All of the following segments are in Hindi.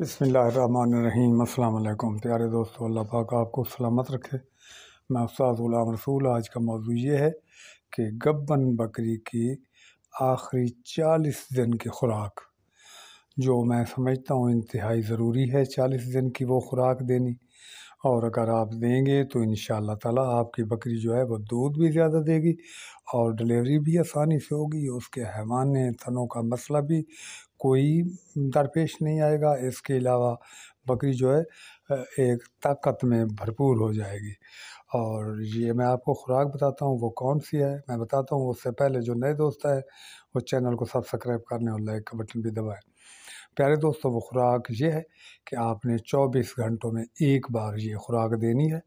बसमीम अल्लाम प्यारे दोस्तों अल्लाह पाक आपको सलामत रखे मैं उस्ताद गुलाम रसूल आज का मौजू ये है कि गबन बकरी की आखिरी चालीस दिन की खुराक जो मैं समझता हूँ इंतहाई ज़रूरी है चालीस दिन की वो खुराक देनी और अगर आप देंगे तो इन ताला आपकी बकरी जो है वो दूध भी ज़्यादा देगी और डिलीवरी भी आसानी से होगी उसके हैवान तनों का मसला भी कोई दरपेश नहीं आएगा इसके अलावा बकरी जो है एक ताकत में भरपूर हो जाएगी और ये मैं आपको खुराक बताता हूँ वो कौन सी है मैं बताता हूँ उससे पहले जो नए दोस्त है वो चैनल को सब्सक्राइब करने और लाइक का बटन भी दबाएं प्यारे दोस्तों वो खुराक ये है कि आपने 24 घंटों में एक बार ये खुराक देनी है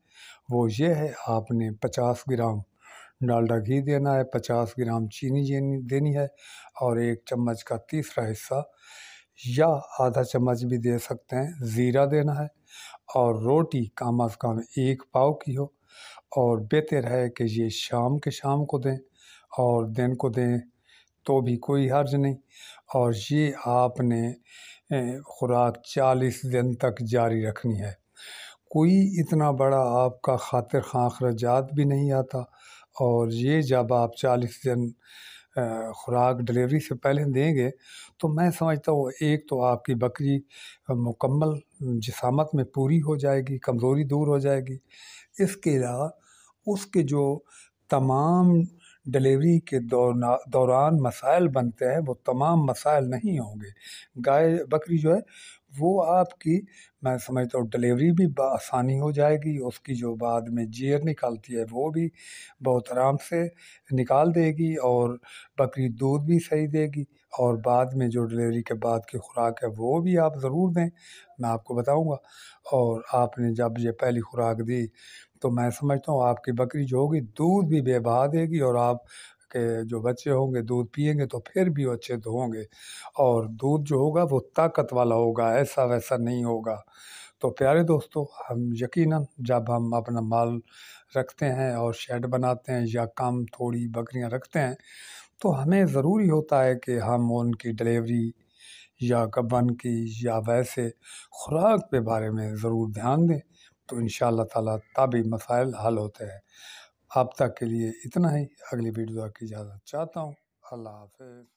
वो ये है आपने 50 ग्राम डालडा घी देना है पचास ग्राम चीनी देनी है और एक चम्मच का तीसरा हिस्सा या आधा चम्मच भी दे सकते हैं ज़ीरा देना है और रोटी कम अज़ कम एक पाव की हो और बेहतर है कि ये शाम के शाम को दें और दिन को दें तो भी कोई हर्ज नहीं और ये आपने खुराक चालीस दिन तक जारी रखनी है कोई इतना बड़ा आपका खातिर खां अखराजात भी नहीं आता और ये जब आप चालीस दिन खुराक डिलीवरी से पहले देंगे तो मैं समझता हूँ एक तो आपकी बकरी मुकम्मल जिसामत में पूरी हो जाएगी कमज़ोरी दूर हो जाएगी इसके अलावा उसके जो तमाम डिलीवरी के दौरा दौरान मसाइल बनते हैं वो तमाम मसाइल नहीं होंगे गाय बकरी जो है वो आपकी मैं समझता हूँ डिलीवरी भी आसानी हो जाएगी उसकी जो बाद में जेर निकालती है वो भी बहुत आराम से निकाल देगी और बकरी दूध भी सही देगी और बाद में जो डिलीवरी के बाद की खुराक है वो भी आप ज़रूर दें मैं आपको बताऊंगा और आपने जब ये पहली खुराक दी तो मैं समझता हूँ आपकी बकरी जो होगी दूध भी बेबहा देगी और आप के जो बच्चे होंगे दूध पिएंगे तो फिर भी अच्छे तो होंगे और दूध जो होगा वो ताकत वाला होगा ऐसा वैसा नहीं होगा तो प्यारे दोस्तों हम यकीनन जब हम अपना माल रखते हैं और शेड बनाते हैं या कम थोड़ी बकरियां रखते हैं तो हमें ज़रूरी होता है कि हम उनकी डिलीवरी या गबन की या वैसे खुराक के बारे में ज़रूर ध्यान दें तो इन शाह तभी मसाइल हल होते हैं अब तक के लिए इतना ही अगली वीडियो की इजाज़त चाहता हूँ अल्लाह हाफिज़